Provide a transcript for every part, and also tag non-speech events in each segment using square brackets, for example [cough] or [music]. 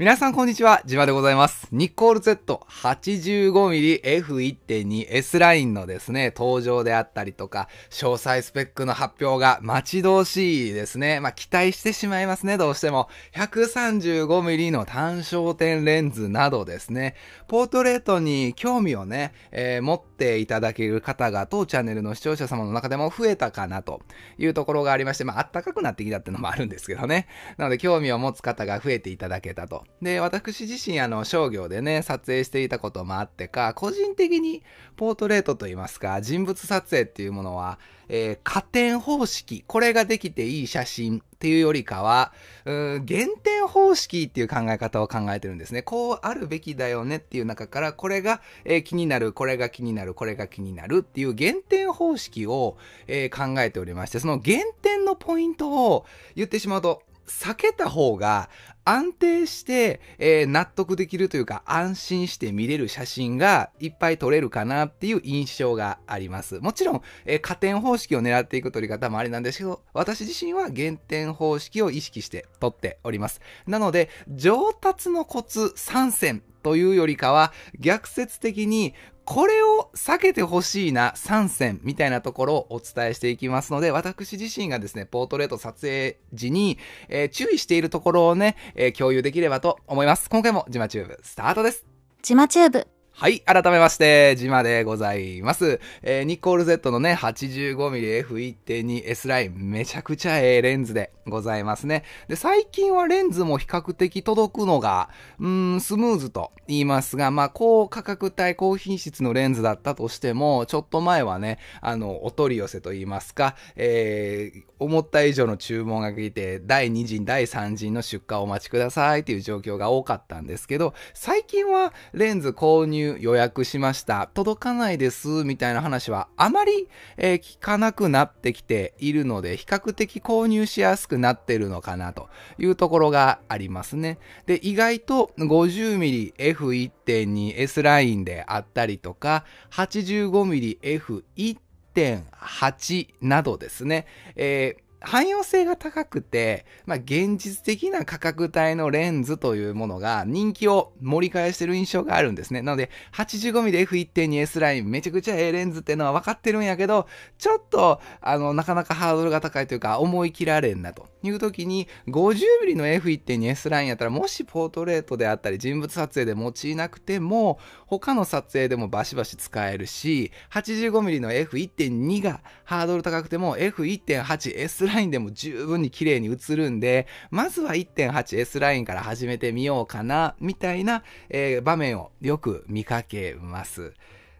皆さんこんにちは、ジバでございます。ニコール Z85mmF1.2S ラインのですね、登場であったりとか、詳細スペックの発表が待ち遠しいですね。まあ、期待してしまいますね、どうしても。135mm の単焦点レンズなどですね、ポートレートに興味をね、えー、持っていただける方が当チャンネルの視聴者様の中でも増えたかなというところがありまして、まあ、暖かくなってきたってのもあるんですけどね。なので興味を持つ方が増えていただけたと。で、私自身、あの、商業でね、撮影していたこともあってか、個人的にポートレートといいますか、人物撮影っていうものは、えー、加点方式、これができていい写真っていうよりかは、うん、減点方式っていう考え方を考えてるんですね。こうあるべきだよねっていう中から、これが、えー、気になる、これが気になる、これが気になるっていう減点方式を、えー、考えておりまして、その減点のポイントを言ってしまうと、避けた方が安定して、えー、納得できるというか安心して見れる写真がいっぱい撮れるかなっていう印象があります。もちろん、えー、加点方式を狙っていく撮り方もあれなんですけど、私自身は減点方式を意識して撮っております。なので、上達のコツ3選というよりかは、逆説的に、これを避けてほしいな3選みたいなところをお伝えしていきますので、私自身がですね、ポートレート撮影時に、えー、注意しているところをね、えー、共有できればと思います。今回もジマチューブスタートです。ジマチューブはい、改めまして、ジマでございます。えー、ニコール Z のね、85mmF1.2S ライン、めちゃくちゃええレンズでございますね。で、最近はレンズも比較的届くのが、うーん、スムーズと言いますが、まあ、高価格帯、高品質のレンズだったとしても、ちょっと前はね、あの、お取り寄せと言いますか、えー、思った以上の注文が来て、第2陣、第3陣の出荷をお待ちくださいっていう状況が多かったんですけど、最近はレンズ購入入予約しました。届かないです、みたいな話はあまり、えー、聞かなくなってきているので、比較的購入しやすくなってるのかなというところがありますね。で、意外と 50mmF1.2S ラインであったりとか、85mmF1.8 などですね、えー汎用性が高くて、まあ、現実的な価格帯のレンズというものが人気を盛り返してる印象があるんですね。なので、85mm F1.2S ラインめちゃくちゃええレンズってのは分かってるんやけど、ちょっと、あの、なかなかハードルが高いというか、思い切られんなという時に、50mm の F1.2S ラインやったら、もしポートレートであったり、人物撮影で用いなくても、他の撮影でもバシバシ使えるし、85mm の F1.2 がハードル高くても F1.8S ラインでも十分に綺麗に映るんで、まずは 1.8S ラインから始めてみようかな、みたいな、えー、場面をよく見かけます。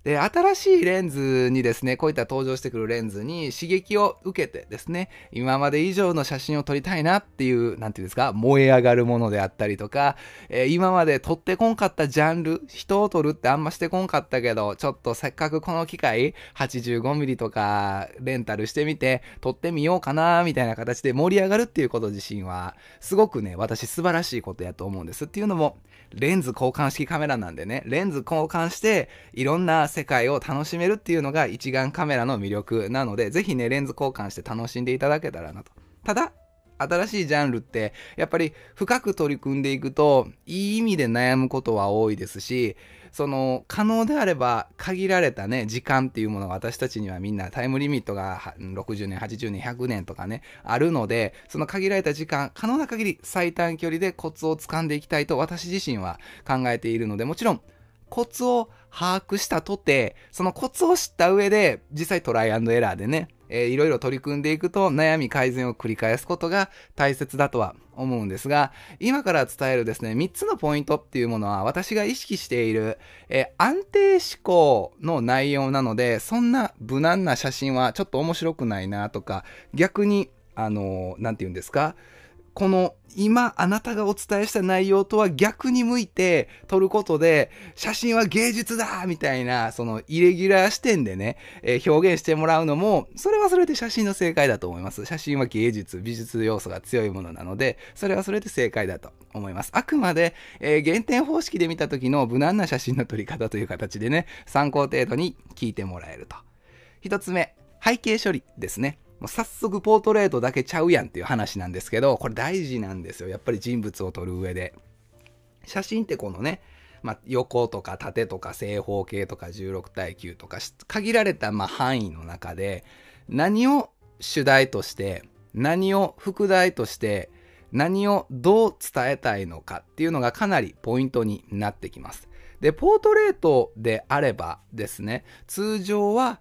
で、新しいレンズにですね、こういった登場してくるレンズに刺激を受けてですね、今まで以上の写真を撮りたいなっていう、なんていうんですか、燃え上がるものであったりとか、えー、今まで撮ってこんかったジャンル、人を撮るってあんましてこんかったけど、ちょっとせっかくこの機械、85mm とかレンタルしてみて、撮ってみようかな、みたいな形で盛り上がるっていうこと自身は、すごくね、私素晴らしいことやと思うんです。っていうのも、レンズ交換式カメラなんでね、レンズ交換して、いろんな世界を楽しめるっていうのが一眼カメラの魅力なので、ぜひね、レンズ交換して楽しんでいただけたらなと。ただ、新しいジャンルって、やっぱり深く取り組んでいくと、いい意味で悩むことは多いですし、その可能であれば限られたね時間っていうものが私たちにはみんなタイムリミットが60年80年100年とかねあるのでその限られた時間可能な限り最短距離でコツをつかんでいきたいと私自身は考えているのでもちろんコツを把握したとてそのコツを知った上で実際トライアンドエラーでねえー、いろいろ取り組んでいくと悩み改善を繰り返すことが大切だとは思うんですが、今から伝えるですね、3つのポイントっていうものは私が意識している、えー、安定思考の内容なので、そんな無難な写真はちょっと面白くないなとか、逆に、あのー、なんて言うんですか、この今あなたがお伝えした内容とは逆に向いて撮ることで、写真は芸術だみたいな、そのイレギュラー視点でね、えー、表現してもらうのも、それはそれで写真の正解だと思います。写真は芸術、美術要素が強いものなので、それはそれで正解だと思います。あくまで、えー、減点方式で見た時の無難な写真の撮り方という形でね、参考程度に聞いてもらえると。一つ目、背景処理ですね。もう早速ポートレートだけちゃうやんっていう話なんですけど、これ大事なんですよ。やっぱり人物を撮る上で。写真ってこのね、まあ、横とか縦とか正方形とか16対9とか限られたま範囲の中で何を主題として何を副題として何をどう伝えたいのかっていうのがかなりポイントになってきます。でポートレートであればですね通常は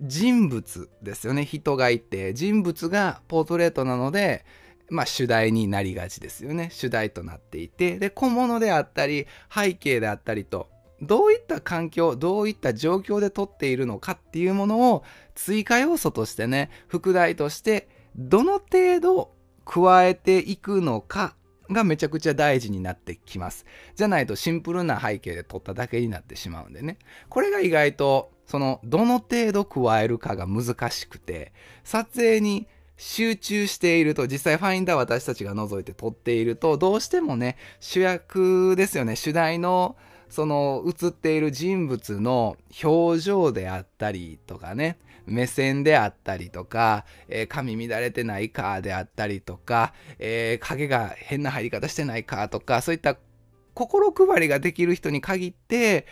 人物ですよね人がいて人物がポートレートなのでまあ主題になりがちですよね主題となっていてで小物であったり背景であったりとどういった環境どういった状況で撮っているのかっていうものを追加要素としてね副題としてどの程度加えていくのかがめちゃくちゃ大事になってきますじゃないとシンプルな背景で撮っただけになってしまうんでねこれが意外とその、どの程度加えるかが難しくて、撮影に集中していると、実際ファインダー私たちが覗いて撮っていると、どうしてもね、主役ですよね、主題の、その映っている人物の表情であったりとかね、目線であったりとか、えー、髪乱れてないかであったりとか、えー、影が変な入り方してないかとか、そういった心配りができる人に限って、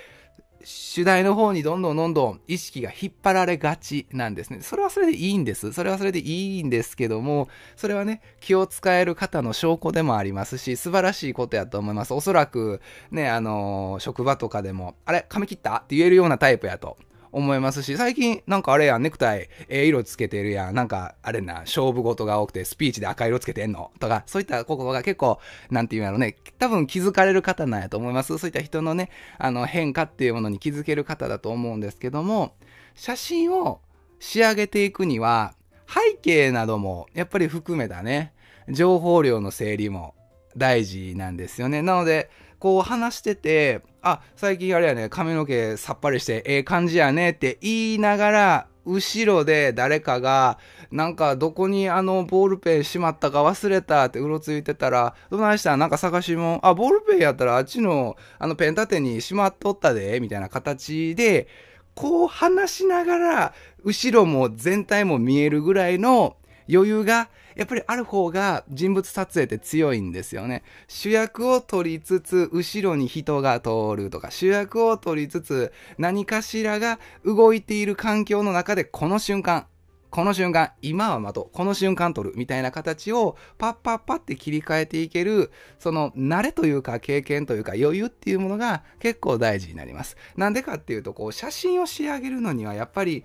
主題の方にどんどんどんどん意識が引っ張られがちなんですね。それはそれでいいんです。それはそれでいいんですけども、それはね、気を使える方の証拠でもありますし、素晴らしいことやと思います。おそらく、ね、あのー、職場とかでも、あれ、髪切ったって言えるようなタイプやと思いますし、最近なんかあれやん、ネクタイ、ええ色つけてるやん、なんかあれな、勝負事が多くてスピーチで赤色つけてんのとか、そういったことが結構、なんていうんだろね、多分気づかれる方なんやと思います。そういった人のね、あの変化っていうものに気づける方だと思うんですけども、写真を仕上げていくには、背景などもやっぱり含めたね、情報量の整理も大事なんですよね。なので、こう話してて、あ、最近あれやね、髪の毛さっぱりしてええ感じやねって言いながら、後ろで誰かが、なんかどこにあのボールペンしまったか忘れたってうろついてたら、どないしたなんか探しもあ、ボールペンやったらあっちのあのペン立てにしまっとったで、みたいな形で、こう話しながら、後ろも全体も見えるぐらいの余裕がやっぱりある方が人物撮影って強いんですよね。主役を取りつつ、後ろに人が通るとか、主役を取りつつ、何かしらが動いている環境の中で、この瞬間、この瞬間、今は的、この瞬間撮るみたいな形をパッパッパって切り替えていける、その慣れというか経験というか余裕っていうものが結構大事になります。なんでかっていうと、こう写真を仕上げるのにはやっぱり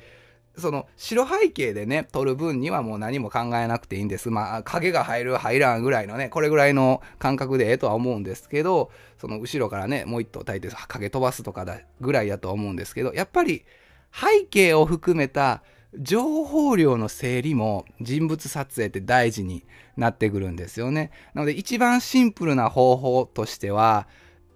その白背景でね、撮る分にはもう何も考えなくていいんです。まあ、影が入る、入らんぐらいのね、これぐらいの感覚でええとは思うんですけど、その後ろからね、もう一頭大いて影飛ばすとかだぐらいやと思うんですけど、やっぱり背景を含めた情報量の整理も人物撮影って大事になってくるんですよね。なので一番シンプルな方法としては、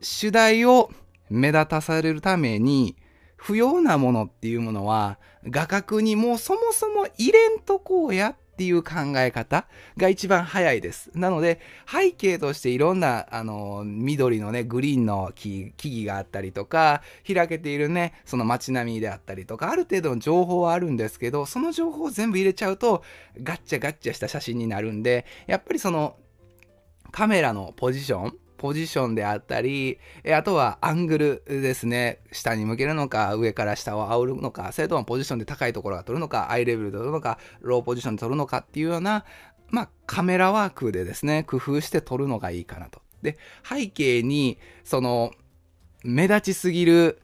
主題を目立たされるために、不要なものっていうものは画角にもうそもそも入れんとこうやっていう考え方が一番早いです。なので背景としていろんなあの緑のねグリーンの木木々があったりとか開けているねその街並みであったりとかある程度の情報はあるんですけどその情報を全部入れちゃうとガッチャガッチャした写真になるんでやっぱりそのカメラのポジションポジションであったり、えあとはアングルですね。下に向けるのか、上から下を煽るのか、それともポジションで高いところが取るのか、アイレベルで取るのか、ローポジションで取るのかっていうような、まあ、カメラワークでですね、工夫して撮るのがいいかなと。で、背景に、その、目立ちすぎる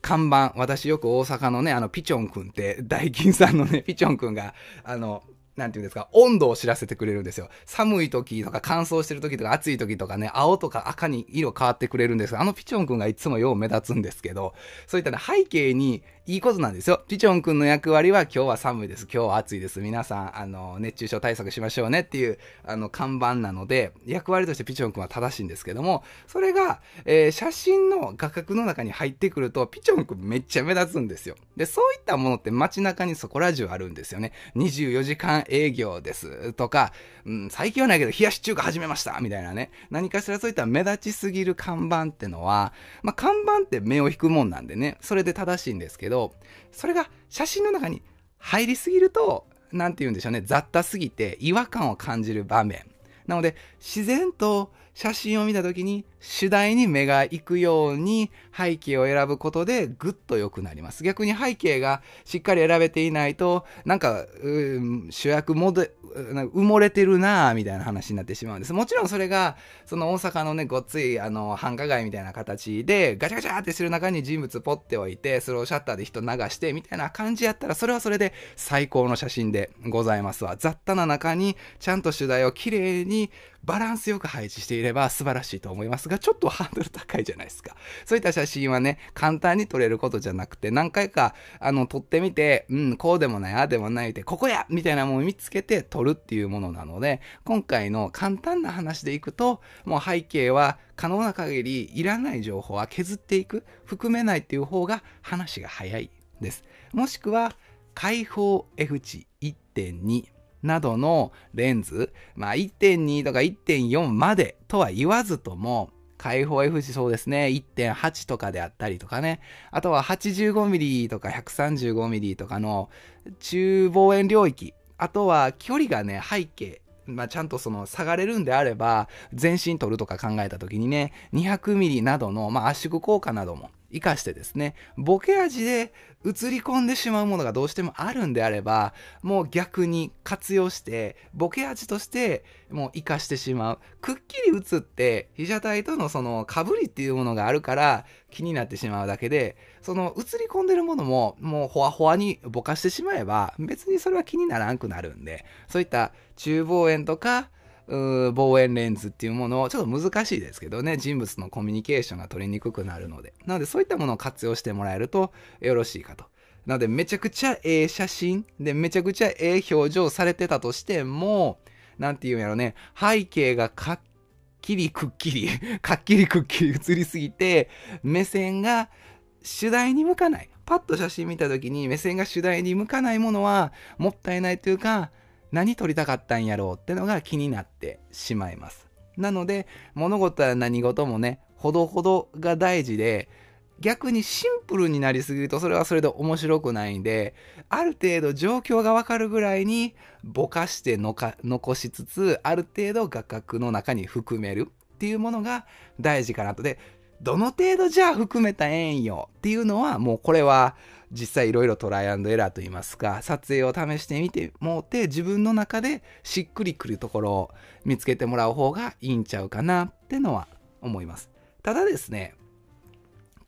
看板、私よく大阪のね、あの、ピチョンくんって、ダイキンさんのね、ピチョンくんが、あの、なんていうんですか、温度を知らせてくれるんですよ。寒い時とか乾燥してる時とか暑い時とかね、青とか赤に色変わってくれるんですが、あのピチョンくんがいつもよう目立つんですけど、そういったね、背景にいいことなんですよ。ピチョン君の役割は今日は寒いです。今日は暑いです。皆さん、あの、熱中症対策しましょうねっていう、あの、看板なので、役割としてピチョン君は正しいんですけども、それが、えー、写真の画角の中に入ってくると、ピチョン君めっちゃ目立つんですよ。で、そういったものって街中にそこら中あるんですよね。24時間営業ですとか、うん、最近はないけど、冷やし中華始めましたみたいなね。何かしらそういった目立ちすぎる看板ってのは、まあ、看板って目を引くもんなんでね、それで正しいんですけど、ど、それが写真の中に入りすぎると、何て言うんでしょうね、雑多すぎて違和感を感じる場面。なので、自然と写真を見た時に主題に目が行くように背景を選ぶことでグッと良くなります逆に背景がしっかり選べていないとなんか、うん、主役もで埋もれてるなみたいな話になってしまうんですもちろんそれがその大阪のねごっついあの繁華街みたいな形でガチャガチャってする中に人物ポッておいてそれをシャッターで人流してみたいな感じやったらそれはそれで最高の写真でございますわ雑多な中にちゃんと主題を綺麗にバランスよく配置していれば素晴らしいと思いますが、ちょっとハードル高いじゃないですか。そういった写真はね、簡単に撮れることじゃなくて、何回か、あの、撮ってみて、うん、こうでもない、ああでもないで、ここやみたいなものを見つけて撮るっていうものなので、今回の簡単な話でいくと、もう背景は可能な限りいらない情報は削っていく、含めないっていう方が話が早いです。もしくは、開放 F 値1.2。などのレンズ、まあ1.2とか1.4までとは言わずとも、開放 FC そうですね、1.8とかであったりとかね、あとは 85mm とか 135mm とかの中望遠領域、あとは距離がね、背景、まあ、ちゃんとその下がれるんであれば、全身撮るとか考えた時にね、200mm などの、まあ、圧縮効果なども生かしてですね、ボケ味で映り込んでしまうものがどうしてもあるんであれば、もう逆に活用して、ボケ味としてもう生かしてしまう。くっきり映って、被写体とのその被りっていうものがあるから気になってしまうだけで、その映り込んでるものももうほわほわにぼかしてしまえば、別にそれは気にならんくなるんで、そういった中望遠とか、望遠レンズっていうものをちょっと難しいですけどね人物のコミュニケーションが取りにくくなるのでなのでそういったものを活用してもらえるとよろしいかとなのでめちゃくちゃええ写真でめちゃくちゃええ表情されてたとしても何て言うんやろね背景がかっきりくっきり [laughs] かっきりくっきり映りすぎて目線が主題に向かないパッと写真見た時に目線が主題に向かないものはもったいないというか何撮りたかったんやろうってのが気になってしまいます。なので物事は何事もねほどほどが大事で逆にシンプルになりすぎるとそれはそれで面白くないんである程度状況がわかるぐらいにぼかしてのか残しつつある程度画角の中に含めるっていうものが大事かなとでどの程度じゃあ含めたらええんよっていうのはもうこれは実際いろいろトライアンドエラーといいますか撮影を試してみてもうて自分の中でしっくりくるところを見つけてもらう方がいいんちゃうかなってのは思いますただですね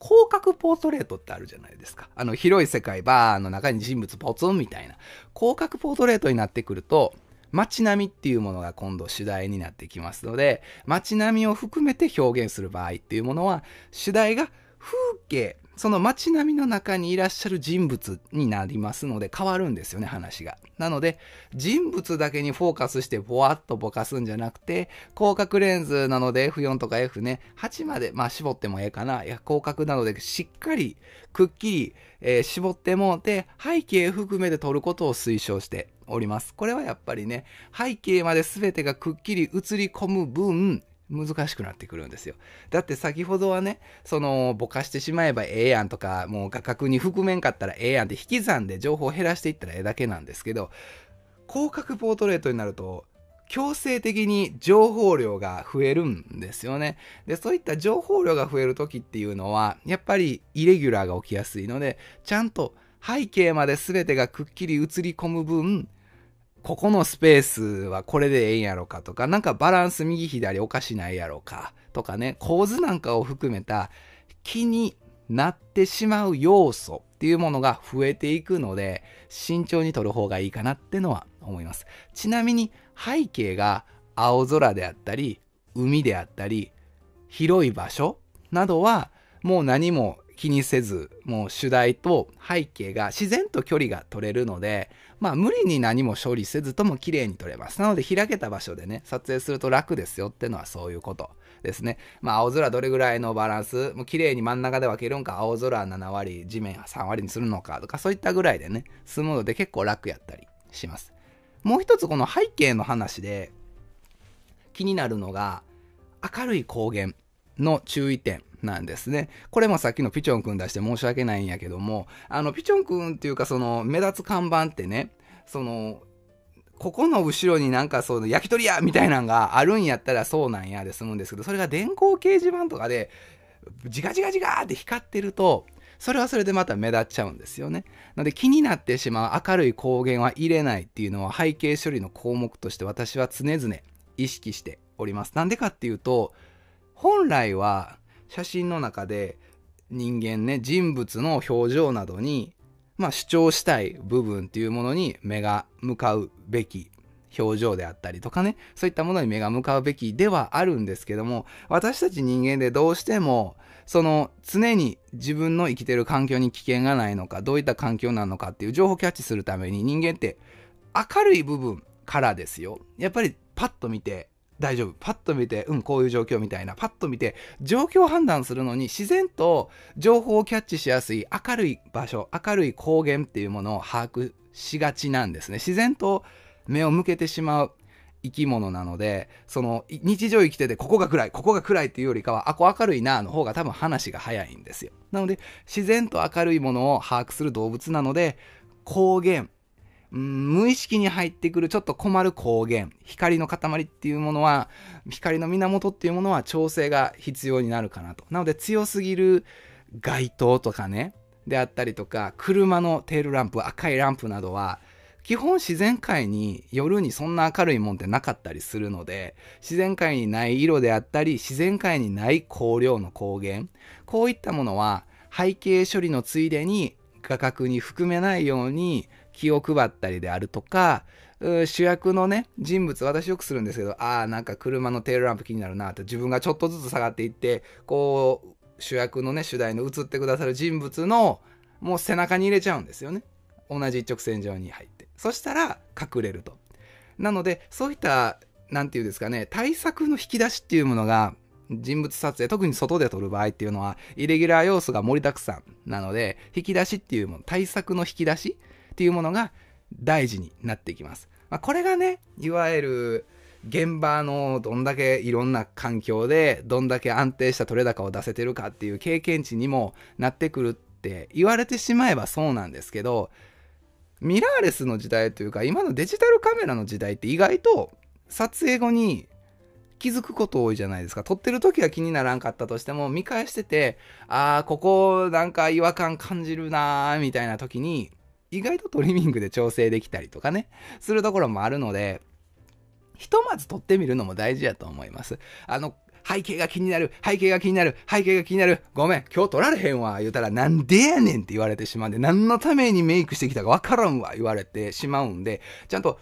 広角ポートレートってあるじゃないですかあの広い世界バーの中に人物ポツンみたいな広角ポートレートになってくると街並みっていうものが今度主題になってきますので街並みを含めて表現する場合っていうものは主題が風景その街並みの中にいらっしゃる人物になりますので変わるんですよね、話が。なので、人物だけにフォーカスしてぼわっとぼかすんじゃなくて、広角レンズなので F4 とか F ね、8まで、まあ絞ってもええかな。いや、広角なのでしっかり、くっきり、えー、絞ってもで、背景含めて撮ることを推奨しております。これはやっぱりね、背景まで全てがくっきり映り込む分、難しくなってくるんですよ。だって先ほどはね、その、ぼかしてしまえばええやんとか、もう画角に含めんかったらええやんって引き算で情報を減らしていったらええだけなんですけど、広角ポートレートになると、強制的に情報量が増えるんですよね。で、そういった情報量が増える時っていうのは、やっぱりイレギュラーが起きやすいので、ちゃんと背景まで全てがくっきり映り込む分、ここのスペースはこれでええんやろかとか、なんかバランス右左おかしないやろかとかね、構図なんかを含めた気になってしまう要素っていうものが増えていくので、慎重に撮る方がいいかなってのは思います。ちなみに背景が青空であったり、海であったり、広い場所などはもう何も気にせずもう主題と背景が自然と距離が取れるのでまあ無理に何も処理せずとも綺麗に撮れますなので開けた場所でね撮影すると楽ですよってのはそういうことですねまあ青空どれぐらいのバランスもう綺麗に真ん中で分けるんか青空7割地面は3割にするのかとかそういったぐらいでね進むので結構楽やったりしますもう一つこの背景の話で気になるのが明るい光源の注意点なんですね。これもさっきのピチョンくん出して申し訳ないんやけども、あの、ピチョンくんっていうか、その、目立つ看板ってね、その、ここの後ろになんかその焼き鳥屋みたいなんがあるんやったらそうなんやで済むんですけど、それが電光掲示板とかで、ジガジガジガーって光ってると、それはそれでまた目立っちゃうんですよね。なので気になってしまう明るい光源は入れないっていうのは背景処理の項目として私は常々意識しております。なんでかっていうと、本来は写真の中で人間ね人物の表情などに、まあ、主張したい部分っていうものに目が向かうべき表情であったりとかねそういったものに目が向かうべきではあるんですけども私たち人間でどうしてもその常に自分の生きてる環境に危険がないのかどういった環境なのかっていう情報キャッチするために人間って明るい部分からですよやっぱりパッと見て大丈夫パッと見てうんこういう状況みたいなパッと見て状況判断するのに自然と情報をキャッチしやすい明るい場所明るい光源っていうものを把握しがちなんですね自然と目を向けてしまう生き物なのでその日常生きててここが暗いここが暗いっていうよりかはあこ明るいなの方が多分話が早いんですよなので自然と明るいものを把握する動物なので光源うん、無意識に入ってくるちょっと困る光源、光の塊っていうものは、光の源っていうものは調整が必要になるかなと。なので強すぎる街灯とかね、であったりとか、車のテールランプ、赤いランプなどは、基本自然界に夜にそんな明るいもんってなかったりするので、自然界にない色であったり、自然界にない光量の光源、こういったものは背景処理のついでに画角に含めないように気を配ったりであるとか、主役のね、人物、私よくするんですけど、ああ、なんか車のテールランプ気になるなって、自分がちょっとずつ下がっていって、こう、主役のね、主題の映ってくださる人物の、もう背中に入れちゃうんですよね。同じ一直線上に入って。そしたら、隠れると。なので、そういった、何て言うんですかね、対策の引き出しっていうものが、人物撮影、特に外で撮る場合っていうのは、イレギュラー要素が盛りだくさんなので、引き出しっていうもの、対策の引き出しっていうものが大事になってきます。まあ、これがね、いわゆる現場のどんだけいろんな環境でどんだけ安定した取れ高を出せてるかっていう経験値にもなってくるって言われてしまえばそうなんですけどミラーレスの時代というか今のデジタルカメラの時代って意外と撮影後に気づくこと多いじゃないですか撮ってる時は気にならんかったとしても見返しててああここなんか違和感感じるなーみたいな時に意外とトリミングで調整できたりとかね、するところもあるので、ひとまず撮ってみるのも大事やと思います。あの、背景が気になる、背景が気になる、背景が気になる、ごめん、今日撮られへんわ、言うたら、なんでやねんって言われてしまうんで、何のためにメイクしてきたかわからんわ、言われてしまうんで、ちゃんと、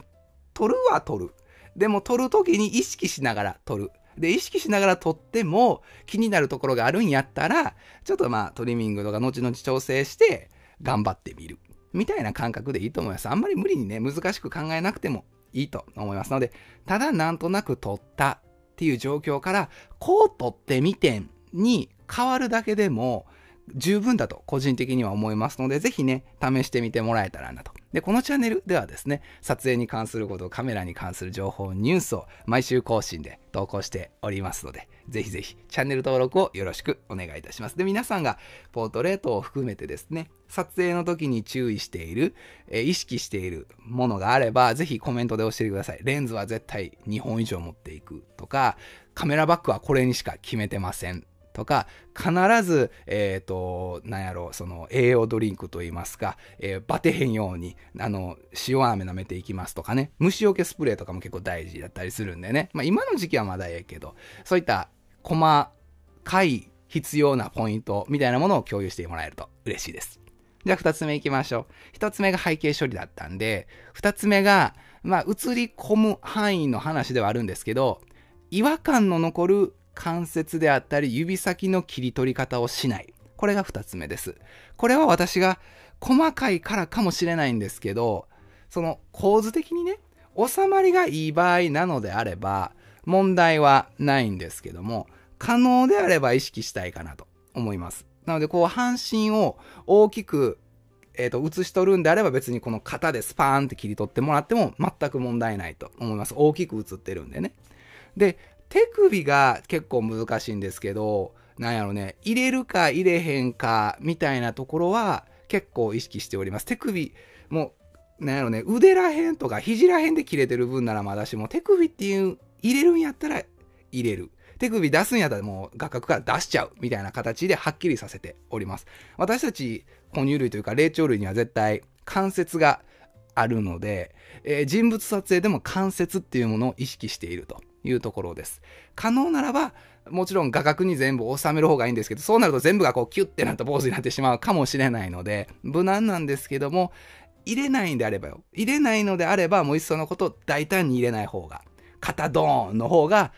撮るは撮る。でも撮るときに意識しながら撮る。で、意識しながら撮っても気になるところがあるんやったら、ちょっとまあトリミングとか後々調整して頑張ってみるみたいな感覚でいいと思います。あんまり無理にね、難しく考えなくてもいいと思いますので、ただなんとなく取ったっていう状況から、こう取ってみてんに変わるだけでも、十分だと個人的には思いますので、ぜひね、試してみてもらえたらなと。で、このチャンネルではですね、撮影に関すること、カメラに関する情報、ニュースを毎週更新で投稿しておりますので、ぜひぜひチャンネル登録をよろしくお願いいたします。で、皆さんがポートレートを含めてですね、撮影の時に注意している、え意識しているものがあれば、ぜひコメントで教えてください。レンズは絶対2本以上持っていくとか、カメラバッグはこれにしか決めてませんとか、必ず、えっ、ー、と、なんやろ、その栄養ドリンクといいますか、えー、バテへんように、あの、塩飴舐めていきますとかね、虫除けスプレーとかも結構大事だったりするんでね、まあ今の時期はまだええけど、そういった、細かい必要なポイントみたいなものを共有してもらえると嬉しいです。じゃあ二つ目行きましょう。一つ目が背景処理だったんで、二つ目が、まあ、映り込む範囲の話ではあるんですけど、違和感の残る関節であったり指先の切り取り方をしない。これが2つ目です。これは私が細かいからかもしれないんですけど、その構図的にね、収まりがいい場合なのであれば、問題はないんですけども、可能であれば意識したいかなと思います。なので、こう、半身を大きく、えっ、ー、と、映し取るんであれば別にこの型でスパーンって切り取ってもらっても全く問題ないと思います。大きく写ってるんでね。で、手首が結構難しいんですけど、なんやろね、入れるか入れへんかみたいなところは結構意識しております。手首も、なんやろね、腕らへんとか肘らへんで切れてる分ならまだしも、手首っていう、入れるんやったら入れる。手首出すんやったらもう画角から出しちゃうみたいな形ではっきりさせております。私たち哺乳類というか霊長類には絶対関節があるので、えー、人物撮影でも関節っていうものを意識していると。いうところです。可能ならば、もちろん画角に全部収める方がいいんですけど、そうなると全部がこうキュッてなった坊主になってしまうかもしれないので、無難なんですけども、入れないんであればよ。入れないのであれば、もういっそのこと大胆に入れない方が、肩ドーンの方が、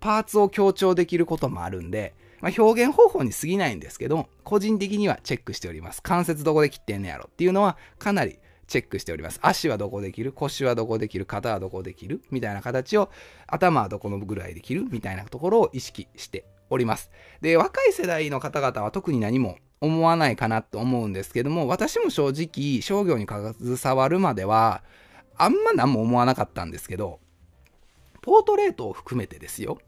パーツを強調できることもあるんで、まあ、表現方法に過ぎないんですけども、個人的にはチェックしております。関節どこで切ってんねやろっていうのは、かなりチェックしております。足はどこできる腰はどこできる肩はどこできるみたいな形を、頭はどこのぐらいできるみたいなところを意識しております。で、若い世代の方々は特に何も思わないかなと思うんですけども、私も正直、商業に携わるまでは、あんま何も思わなかったんですけど、ポートレートを含めてですよ。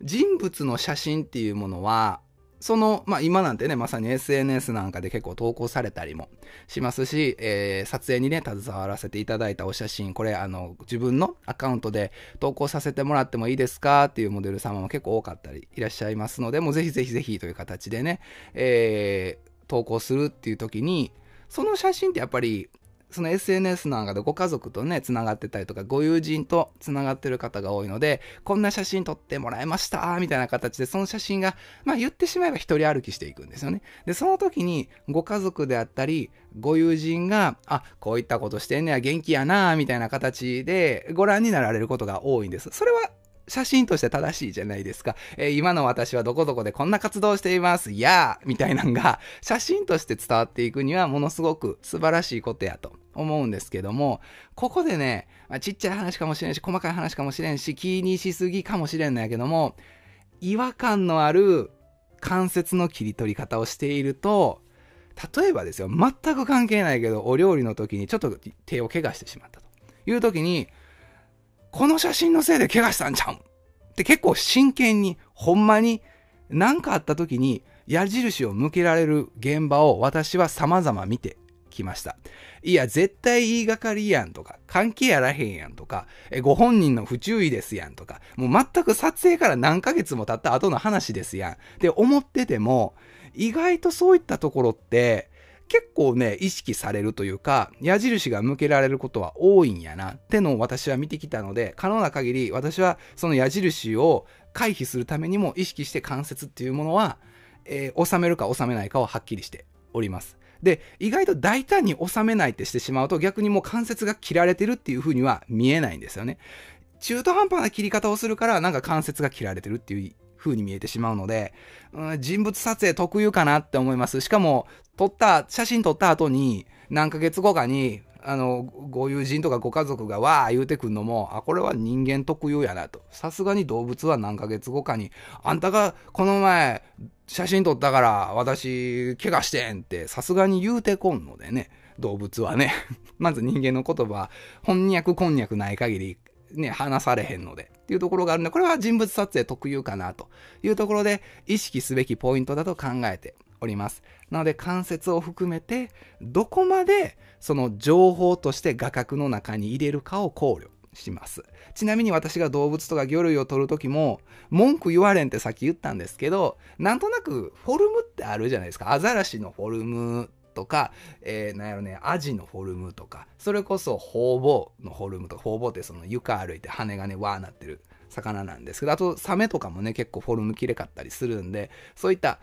人物の写真っていうものはその、まあ、今なんてね、まさに SNS なんかで結構投稿されたりもしますし、えー、撮影にね、携わらせていただいたお写真、これ、あの、自分のアカウントで投稿させてもらってもいいですかっていうモデル様も結構多かったりいらっしゃいますので、もうぜひぜひぜひという形でね、えー、投稿するっていう時に、その写真ってやっぱりその SNS なんかでご家族とね、つながってたりとか、ご友人とつながってる方が多いので、こんな写真撮ってもらいましたみたいな形で、その写真が、まあ言ってしまえば一人歩きしていくんですよね。で、その時に、ご家族であったり、ご友人が、あ、こういったことしてんねや、元気やなみたいな形で、ご覧になられることが多いんです。それは写真として正しいじゃないですか。えー、今の私はどこどこでこんな活動しています。やーみたいなんが、写真として伝わっていくにはものすごく素晴らしいことやと思うんですけども、ここでね、まあ、ちっちゃい話かもしれんし、細かい話かもしれんし、気にしすぎかもしれんのやけども、違和感のある関節の切り取り方をしていると、例えばですよ、全く関係ないけど、お料理の時にちょっと手を怪我してしまったという時に、この写真のせいで怪我したんちゃうんって結構真剣に、ほんまに、何かあった時に矢印を向けられる現場を私は様々見てきました。いや、絶対言いがかりやんとか、関係やらへんやんとか、えご本人の不注意ですやんとか、もう全く撮影から何ヶ月も経った後の話ですやんって思ってても、意外とそういったところって、結構ね、意識されるというか、矢印が向けられることは多いんやなってのを私は見てきたので、可能な限り私はその矢印を回避するためにも意識して関節っていうものは、えー、収めるか収めないかをはっきりしております。で、意外と大胆に収めないってしてしまうと逆にもう関節が切られてるっていう風には見えないんですよね。中途半端な切り方をするからなんか関節が切られてるっていう風に見えてしまうので、うん、人物撮影特有かなって思います。しかも、撮った、写真撮った後に、何ヶ月後かに、あの、ご友人とかご家族がわー言うてくんのも、あ、これは人間特有やなと。さすがに動物は何ヶ月後かに、あんたがこの前写真撮ったから私怪我してんって、さすがに言うてこんのでね、動物はね。[laughs] まず人間の言葉、翻訳こんにゃくない限り、ね、話されへんので。っていうところがあるんで、これは人物撮影特有かなというところで、意識すべきポイントだと考えて、おります。なので関節を含めてどこまでその情報として画角の中に入れるかを考慮します。ちなみに私が動物とか魚類を取る時も文句言われんってさっき言ったんですけどなんとなくフォルムってあるじゃないですか。アザラシのフォルムとか、えー、なんやろね、アジのフォルムとか、それこそホウボウのフォルムとか、ホウボウってその床歩いて羽がね、わーなってる魚なんですけど、あとサメとかもね、結構フォルムきれかったりするんで、そういった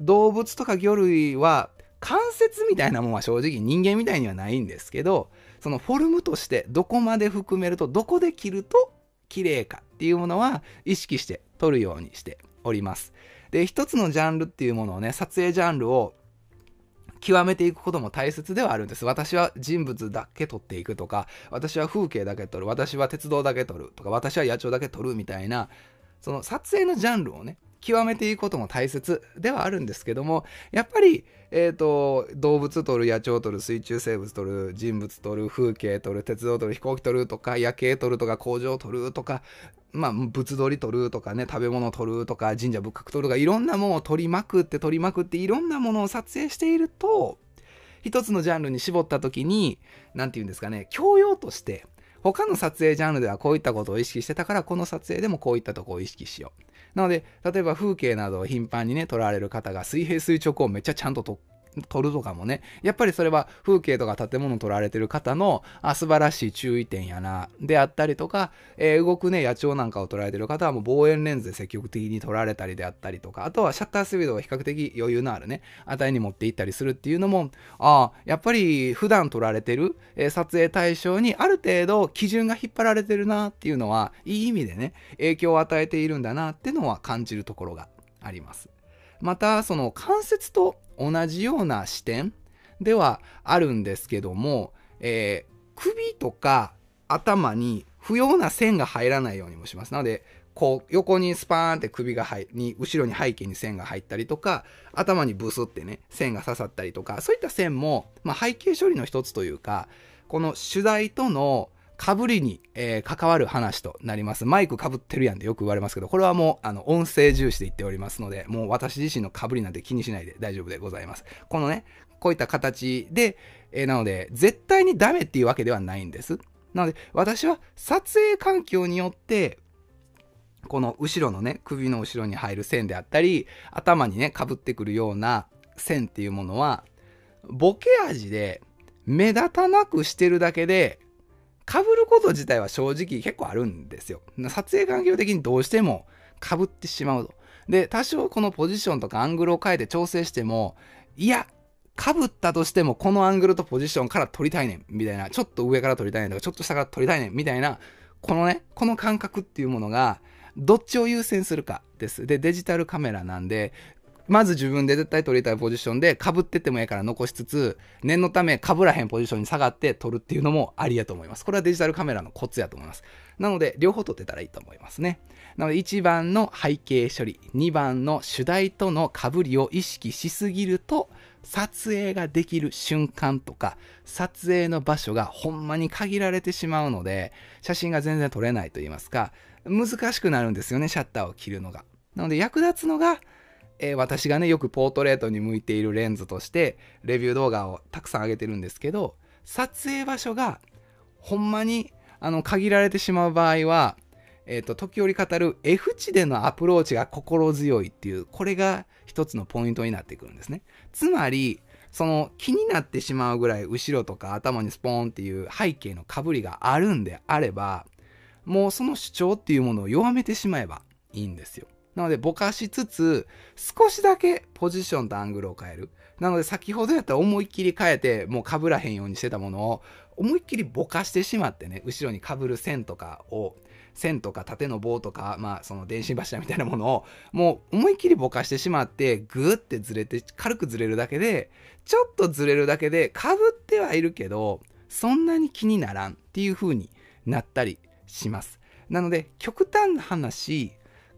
動物とか魚類は関節みたいなもんは正直人間みたいにはないんですけどそのフォルムとしてどこまで含めるとどこで切ると綺麗かっていうものは意識して撮るようにしております。で一つのジャンルっていうものをね撮影ジャンルを極めていくことも大切ではあるんです。私は人物だけ撮っていくとか、私は風景だけ撮る、私は鉄道だけ撮るとか、私は野鳥だけ撮るみたいな、その撮影のジャンルをね、極めていくことも大切ではあるんですけども、やっぱり、えっ、ー、と、動物撮る、野鳥撮る、水中生物撮る、人物撮る、風景撮る、鉄道撮る、飛行機撮るとか、夜景撮るとか、工場撮るとか、まあ、物撮り撮るとかね、食べ物撮るとか、神社仏閣撮るとか、いろんなものを撮りまくって撮りまくって、いろんなものを撮影していると、一つのジャンルに絞った時に、何て言うんですかね、教養として、他の撮影ジャンルではこういったことを意識してたから、この撮影でもこういったとこを意識しよう。なので、例えば風景などを頻繁にね、撮られる方が水平垂直をめっちゃちゃんと撮るとかもね、やっぱりそれは風景とか建物撮られてる方の、あ、素晴らしい注意点やな、であったりとか、えー、動くね、野鳥なんかを撮られてる方はもう望遠レンズで積極的に撮られたりであったりとか、あとはシャッタースピードが比較的余裕のあるね、値に持っていったりするっていうのも、ああ、やっぱり普段撮られてる、えー、撮影対象にある程度基準が引っ張られてるなっていうのは、いい意味でね、影響を与えているんだなっていうのは感じるところがあります。またその関節と同じような視点ではあるんですけども、えー、首とか頭に不要な線が入らないようにもします。なので、こう横にスパーンって首が入に後ろに背景に線が入ったりとか頭にブスってね線が刺さったりとかそういった線も、まあ、背景処理の一つというかこの主題とのかぶりに、えー、関わる話となります。マイクかぶってるやんってよく言われますけど、これはもうあの音声重視で言っておりますので、もう私自身のかぶりなんて気にしないで大丈夫でございます。このね、こういった形で、えー、なので、絶対にダメっていうわけではないんです。なので、私は撮影環境によって、この後ろのね、首の後ろに入る線であったり、頭にね、かぶってくるような線っていうものは、ボケ味で目立たなくしてるだけでかぶること自体は正直結構あるんですよ。撮影環境的にどうしてもかぶってしまうと。で、多少このポジションとかアングルを変えて調整しても、いや、かぶったとしてもこのアングルとポジションから撮りたいねんみたいな、ちょっと上から撮りたいねんとか、ちょっと下から撮りたいねんみたいな、このね、この感覚っていうものが、どっちを優先するかです。で、デジタルカメラなんで、まず自分で絶対取りたいポジションで、被っててもええから残しつつ、念のため被らへんポジションに下がって取るっていうのもありやと思います。これはデジタルカメラのコツやと思います。なので、両方取ってたらいいと思いますね。なので、1番の背景処理、2番の主題との被りを意識しすぎると、撮影ができる瞬間とか、撮影の場所がほんまに限られてしまうので、写真が全然撮れないと言いますか、難しくなるんですよね、シャッターを切るのが。なので、役立つのが、えー、私がねよくポートレートに向いているレンズとしてレビュー動画をたくさん上げてるんですけど撮影場所がほんまにあの限られてしまう場合は、えーと、時折語る F 値でのアプローチが心強いっていうこれが一つのポイントになってくるんですねつまりその気になってしまうぐらい後ろとか頭にスポーンっていう背景のかぶりがあるんであればもうその主張っていうものを弱めてしまえばいいんですよなので、ぼかしつつ、少しだけポジションとアングルを変える。なので、先ほどやったら思いっきり変えて、もうかぶらへんようにしてたものを、思いっきりぼかしてしまってね、後ろにかぶる線とかを、線とか縦の棒とか、まあ、その電信柱みたいなものを、もう思いっきりぼかしてしまって、ぐーってずれて、軽くずれるだけで、ちょっとずれるだけで、かぶってはいるけど、そんなに気にならんっていう風になったりします。なので、極端な話、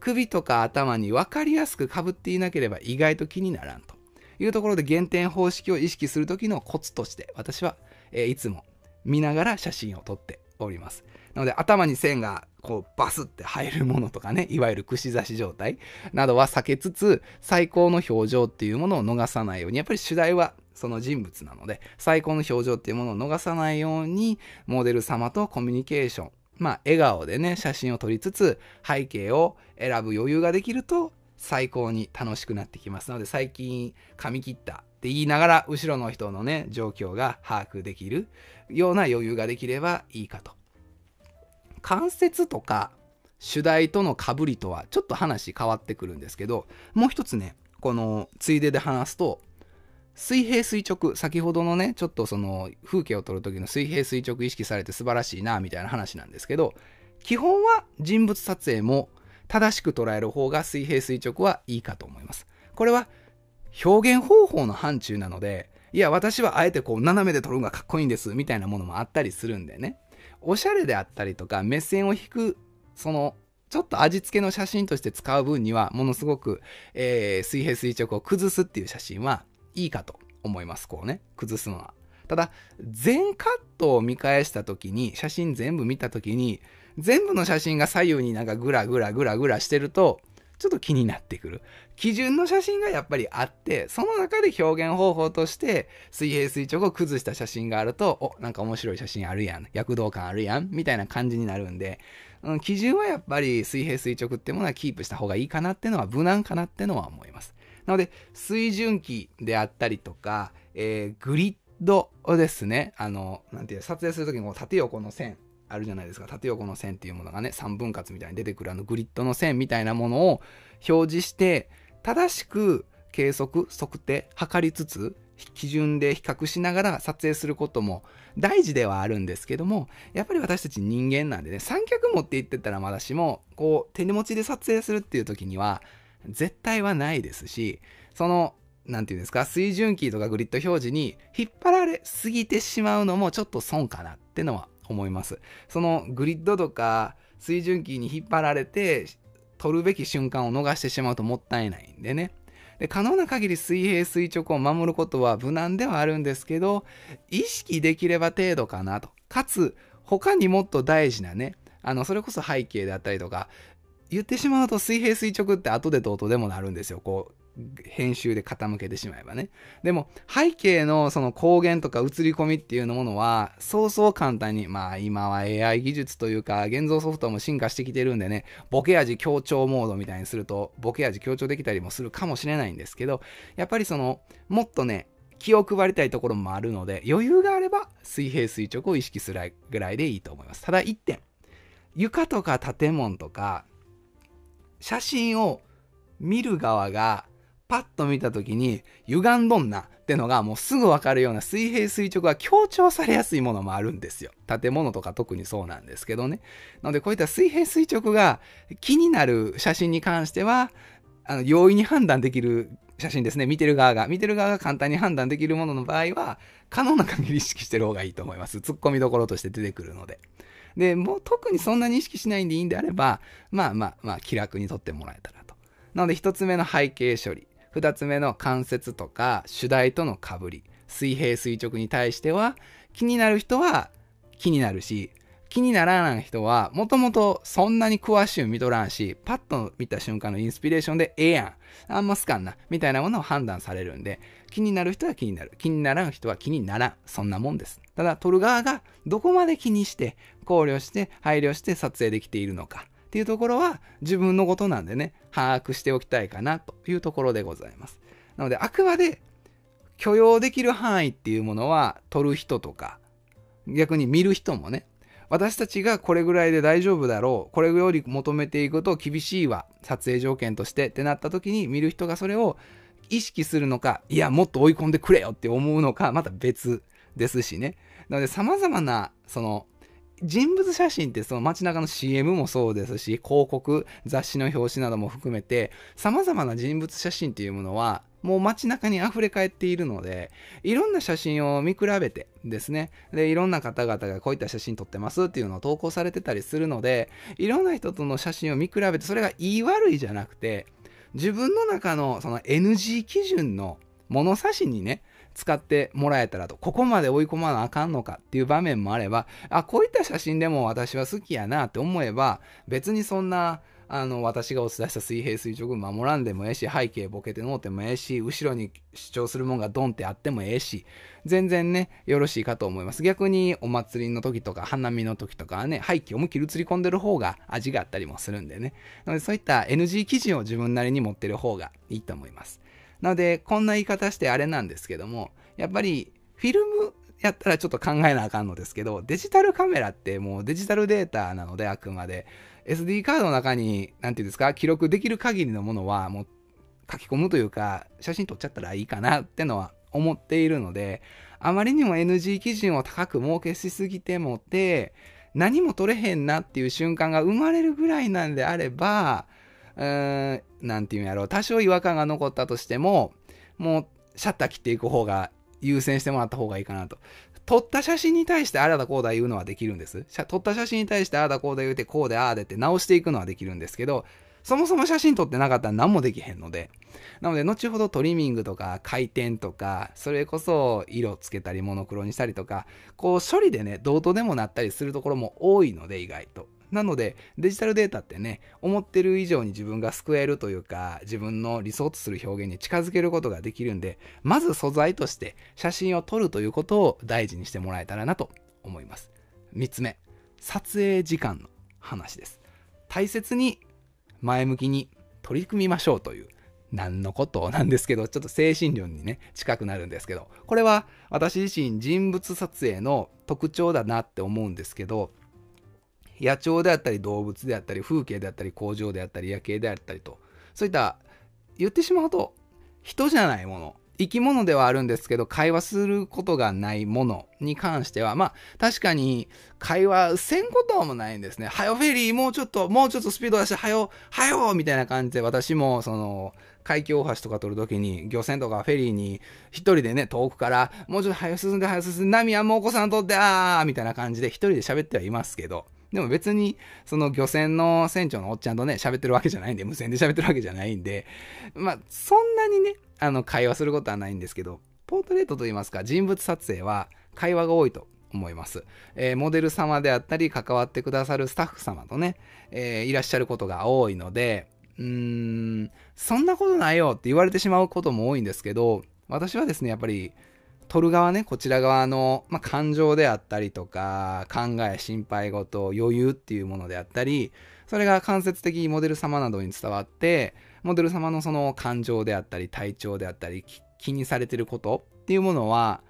首とか頭に分かりやすくかぶっていなければ意外と気にならんというところで減点方式を意識する時のコツとして私は、えいつも見ながら写真を撮っております。なので頭に線がこうバスって入るものとかね、[laughs] いわゆる串刺し状態などは避けつつ、最高の表情っていうものを逃さないように、やっぱり主題はその人物なので、最高の表情っていうものを逃さないように、モデル様とコミュニケーションまあ、笑顔でね、写真を撮りつつ、背景を選ぶ余裕ができると、最高に楽しくなってきますので、最近、髪切ったって言いながら、後ろの人のね、状況が把握できるような余裕ができればいいかと。関節とか、主題とのかぶりとは、ちょっと話変わってくるんですけど、もう一つね、この、ついでで話すと、水平垂直、先ほどのね、ちょっとその風景を撮る時の水平垂直意識されて素晴らしいな、みたいな話なんですけど、基本は人物撮影も正しく捉える方が水平垂直はいいかと思います。これは表現方法の範疇なので、いや、私はあえてこう斜めで撮るのがかっこいいんです、みたいなものもあったりするんでね。おしゃれであったりとか、目線を引く、そのちょっと味付けの写真として使う分にはものすごく、えー、水平垂直を崩すっていう写真はいいかと思います。こうね、崩すのは。ただ、全カットを見返した時に、写真全部見た時に、全部の写真が左右になんかグラグラグラグラしてると、ちょっと気になってくる。基準の写真がやっぱりあって、その中で表現方法として、水平垂直を崩した写真があると、お、なんか面白い写真あるやん。躍動感あるやん。みたいな感じになるんで、うん、基準はやっぱり水平垂直ってものはキープした方がいいかなってのは、無難かなってのは思います。なので、水準器であったりとか、えー、グリッドですね。あの、なんていう、撮影するときにこう縦横の線あるじゃないですか。縦横の線っていうものがね、3分割みたいに出てくるあのグリッドの線みたいなものを表示して、正しく計測、測定、測りつつ、基準で比較しながら撮影することも大事ではあるんですけども、やっぱり私たち人間なんでね、三脚持って行ってたらまだしも、こう手に持ちで撮影するっていう時には、絶対はないですし、その、なんていうんですか、水準キーとかグリッド表示に引っ張られすぎてしまうのもちょっと損かなってのは思います。そのグリッドとか水準キーに引っ張られて、取るべき瞬間を逃してしまうともったいないんでね。で可能な限り水平垂直を守ることは無難ではあるんですけど、意識できれば程度かなと。かつ、他にもっと大事なね、あの、それこそ背景であったりとか、言ってしまうと水平垂直って後でどうとでもなるんですよ。こう、編集で傾けてしまえばね。でも、背景のその光源とか映り込みっていうものは、そうそう簡単に、まあ今は AI 技術というか、現像ソフトも進化してきてるんでね、ボケ味強調モードみたいにすると、ボケ味強調できたりもするかもしれないんですけど、やっぱりその、もっとね、気を配りたいところもあるので、余裕があれば水平垂直を意識するぐらいでいいと思います。ただ1点。床とか建物とか写真を見る側がパッと見た時に歪んどんなってのがもうすぐわかるような水平垂直は強調されやすいものもあるんですよ。建物とか特にそうなんですけどね。なのでこういった水平垂直が気になる写真に関してはあの容易に判断できる写真ですね。見てる側が。見てる側が簡単に判断できるものの場合は可能な限り意識してる方がいいと思います。突っ込みどころとして出てくるので。で、もう特にそんなに意識しないんでいいんであれば、まあまあまあ気楽に撮ってもらえたらと。なので1つ目の背景処理、2つ目の関節とか主題とのかぶり、水平垂直に対しては気になる人は気になるし、気にならない人は、もともとそんなに詳しい見とらんし、パッと見た瞬間のインスピレーションでええやん。あんますかんな。みたいなものを判断されるんで、気になる人は気になる。気にならん人は気にならん。そんなもんです。ただ、撮る側がどこまで気にして、考慮して、配慮して撮影できているのか。っていうところは自分のことなんでね、把握しておきたいかなというところでございます。なので、あくまで許容できる範囲っていうものは、撮る人とか、逆に見る人もね、私たちがこれぐらいで大丈夫だろうこれより求めていくと厳しいわ撮影条件としてってなった時に見る人がそれを意識するのかいやもっと追い込んでくれよって思うのかまた別ですしねなので様々なその人物写真ってその街中の CM もそうですし広告雑誌の表紙なども含めて様々な人物写真っていうものはもう街中に溢れ返っているので、いろんな写真を見比べてですね、で、いろんな方々がこういった写真撮ってますっていうのを投稿されてたりするので、いろんな人との写真を見比べて、それが言い悪いじゃなくて、自分の中のその NG 基準の物差しにね、使ってもらえたらと、ここまで追い込まなあかんのかっていう場面もあれば、あ、こういった写真でも私は好きやなって思えば、別にそんな、あの、私がお伝えした水平垂直守らんでもええし、背景ボケてのうてもええし、後ろに主張するもんがドンってあってもええし、全然ね、よろしいかと思います。逆にお祭りの時とか、花見の時とかはね、背景思いっきり映り込んでる方が味があったりもするんでね。なのでそういった NG 基準を自分なりに持ってる方がいいと思います。なので、こんな言い方してあれなんですけども、やっぱりフィルムやったらちょっと考えなあかんのですけど、デジタルカメラってもうデジタルデータなのであくまで、SD カードの中に、何て言うんですか、記録できる限りのものは、もう書き込むというか、写真撮っちゃったらいいかなってのは思っているので、あまりにも NG 基準を高く設けしすぎてもて、何も取れへんなっていう瞬間が生まれるぐらいなんであれば、うーん、なんていうんやろう、多少違和感が残ったとしても、もうシャッター切っていく方が優先してもらった方がいいかなと。撮った写真に対してあらだこうだ言うのはできるんです。撮った写真に対してあらだこうだ言うて、こうでああでって直していくのはできるんですけど、そもそも写真撮ってなかったら何もできへんので。なので、後ほどトリミングとか回転とか、それこそ色つけたりモノクロにしたりとか、こう処理でね、どうとでもなったりするところも多いので、意外と。なのでデジタルデータってね思ってる以上に自分が救えるというか自分の理想とする表現に近づけることができるんでまず素材として写真を撮るということを大事にしてもらえたらなと思います3つ目撮影時間の話です大切に前向きに取り組みましょうという何のことなんですけど、ちょっと精神論にね、近くなるんですけど、これは私自身人物撮影の特徴だなって思うんですけど、野鳥であったり動物であったり風景であったり工場であったり夜景であったりとそういった言ってしまうと人じゃないもの生き物ではあるんですけど会話することがないものに関してはまあ確かに会話せんこともないんですね。はよフェリーもうちょっともうちょっとスピード出してはよはよみたいな感じで私もその海峡大橋とか取るときに漁船とかフェリーに一人でね遠くからもうちょっとはよ進んではよ進んで波はもうお子さんとってああみたいな感じで一人で喋ってはいますけどでも別に、その漁船の船長のおっちゃんとね、喋ってるわけじゃないんで、無線で喋ってるわけじゃないんで、まあ、そんなにね、あの、会話することはないんですけど、ポートレートといいますか、人物撮影は会話が多いと思います。えー、モデル様であったり、関わってくださるスタッフ様とね、えー、いらっしゃることが多いので、うーん、そんなことないよって言われてしまうことも多いんですけど、私はですね、やっぱり取る側ね、こちら側の、まあ、感情であったりとか、考え、心配事、余裕っていうものであったり、それが間接的にモデル様などに伝わって、モデル様のその感情であったり、体調であったり、気にされてることっていうものは、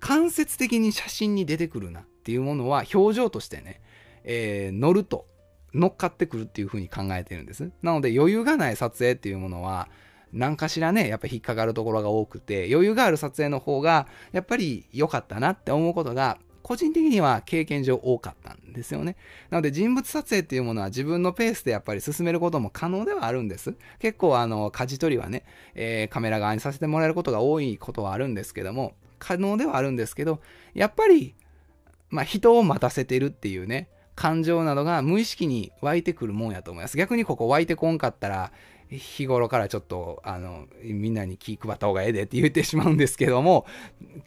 間接的に写真に出てくるなっていうものは、表情としてね、えー、乗ると、乗っかってくるっていうふうに考えてるんです。なので、余裕がない撮影っていうものは、何かしらね、やっぱ引っかかるところが多くて、余裕がある撮影の方が、やっぱり良かったなって思うことが、個人的には経験上多かったんですよね。なので人物撮影っていうものは自分のペースでやっぱり進めることも可能ではあるんです。結構あの、舵取りはね、えー、カメラ側にさせてもらえることが多いことはあるんですけども、可能ではあるんですけど、やっぱり、まあ、人を待たせてるっていうね、感情などが無意識に湧いてくるもんやと思います。逆にここ湧いてこんかったら、日頃からちょっと、あの、みんなに気配った方がええでって言ってしまうんですけども、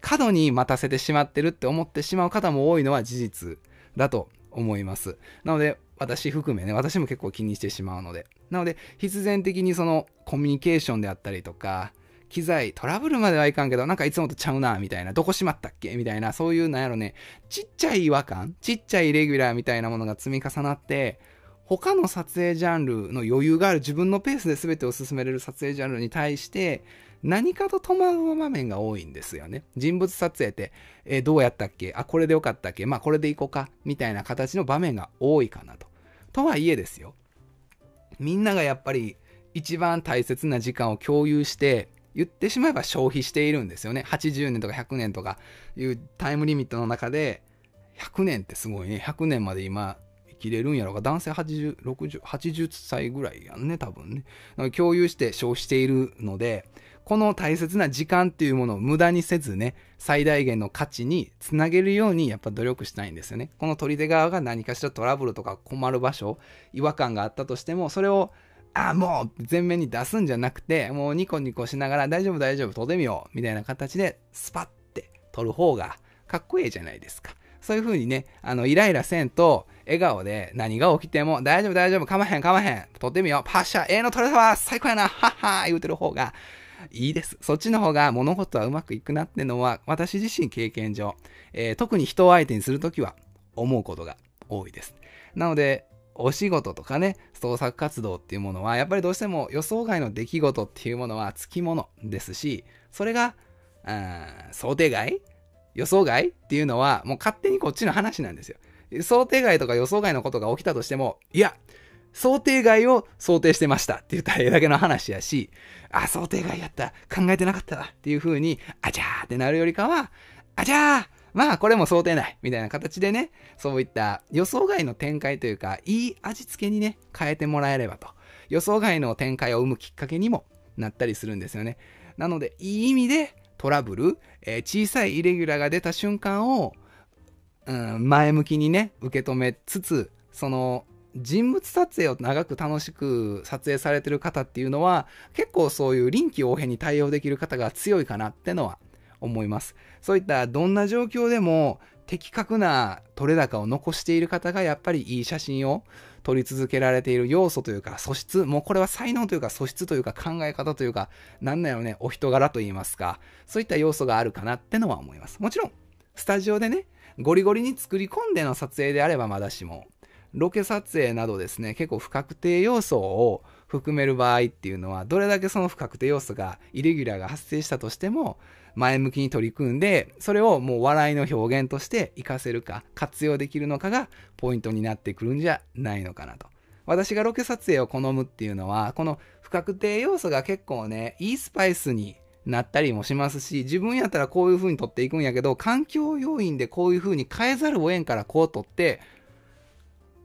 過度に待たせてしまってるって思ってしまう方も多いのは事実だと思います。なので、私含めね、私も結構気にしてしまうので。なので、必然的にそのコミュニケーションであったりとか、機材、トラブルまではいかんけど、なんかいつもとちゃうな、みたいな、どこ閉まったっけみたいな、そういう、なんやろね、ちっちゃい違和感、ちっちゃいイレギュラーみたいなものが積み重なって、他の撮影ジャンルの余裕がある自分のペースで全てを進めれる撮影ジャンルに対して何かと戸惑う場面が多いんですよね。人物撮影って、えー、どうやったっけあ、これでよかったっけまあこれでいこうかみたいな形の場面が多いかなと。とはいえですよ。みんながやっぱり一番大切な時間を共有して言ってしまえば消費しているんですよね。80年とか100年とかいうタイムリミットの中で100年ってすごいね。100年まで今切れるんやろが、男性80、60、80歳ぐらいやんね、多分ね。共有して消費しているので、この大切な時間っていうものを無駄にせずね、最大限の価値につなげるようにやっぱ努力したいんですよね。この取り手側が何かしらトラブルとか困る場所、違和感があったとしても、それをあ、もう全面に出すんじゃなくて、もうニコニコしながら大丈夫大丈夫、取ってみようみたいな形でスパッて取る方がかっこいいじゃないですか。そういう風にね、あの、イライラせんと、笑顔で何が起きても、大丈夫大丈夫、かまへんかまへん、撮ってみよう、パッシャー、ええの撮れたわ、最高やな、はっはー言うてる方が、いいです。そっちの方が物事はうまくいくなってのは、私自身経験上、えー、特に人を相手にするときは思うことが多いです。なので、お仕事とかね、創作活動っていうものは、やっぱりどうしても予想外の出来事っていうものはつきものですし、それが、うん、想定外予想外っていうのは、もう勝手にこっちの話なんですよ。想定外とか予想外のことが起きたとしても、いや、想定外を想定してましたって言ったらええだけの話やし、あ、想定外やった。考えてなかったわ。っていう風に、あじゃーってなるよりかは、あじゃーまあこれも想定内みたいな形でね、そういった予想外の展開というか、いい味付けにね、変えてもらえればと。予想外の展開を生むきっかけにもなったりするんですよね。なので、いい意味でトラブル、えー、小さいイレギュラーが出た瞬間を、うん、前向きにね、受け止めつつ、その、人物撮影を長く楽しく撮影されてる方っていうのは、結構そういう臨機応変に対応できる方が強いかなってのは思います。そういったどんな状況でも的確な撮れ高を残している方がやっぱりいい写真を取り続けられている要素というか素質、もうこれは才能というか素質というか考え方というか、何なのね、お人柄といいますか、そういった要素があるかなってのは思います。もちろん、スタジオでね、ゴリゴリに作り込んでの撮影であればまだしも、ロケ撮影などですね、結構不確定要素を含める場合っていうのはどれだけその不確定要素がイレギュラーが発生したとしても前向きに取り組んでそれをもう笑いの表現として活かせるか活用できるのかがポイントになってくるんじゃないのかなと。私がロケ撮影を好むっていうのはこの不確定要素が結構ねいいスパイスになったりもしますし自分やったらこういう風に撮っていくんやけど環境要因でこういう風に変えざるをえんからこう取って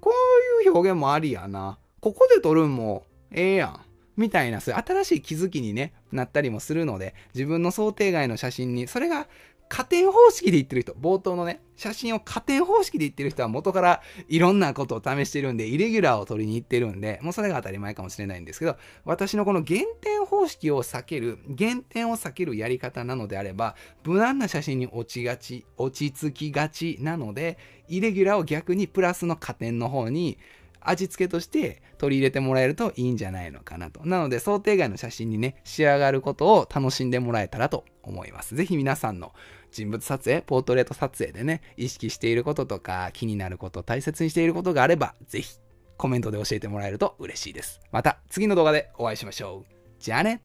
こういう表現もありやなここで取るんもええやん。みたいな、そういう新しい気づきに、ね、なったりもするので、自分の想定外の写真に、それが加点方式で言ってる人、冒頭のね、写真を加点方式で言ってる人は元からいろんなことを試してるんで、イレギュラーを取りに行ってるんで、もうそれが当たり前かもしれないんですけど、私のこの減点方式を避ける、減点を避けるやり方なのであれば、無難な写真に落ちがち、落ち着きがちなので、イレギュラーを逆にプラスの加点の方に味付けとして取り入れてもらえるといいんじゃないのかなと。なので想定外の写真にね、仕上がることを楽しんでもらえたらと思います。ぜひ皆さんの人物撮影、ポートレート撮影でね、意識していることとか気になること、大切にしていることがあれば、ぜひコメントで教えてもらえると嬉しいです。また次の動画でお会いしましょう。じゃあね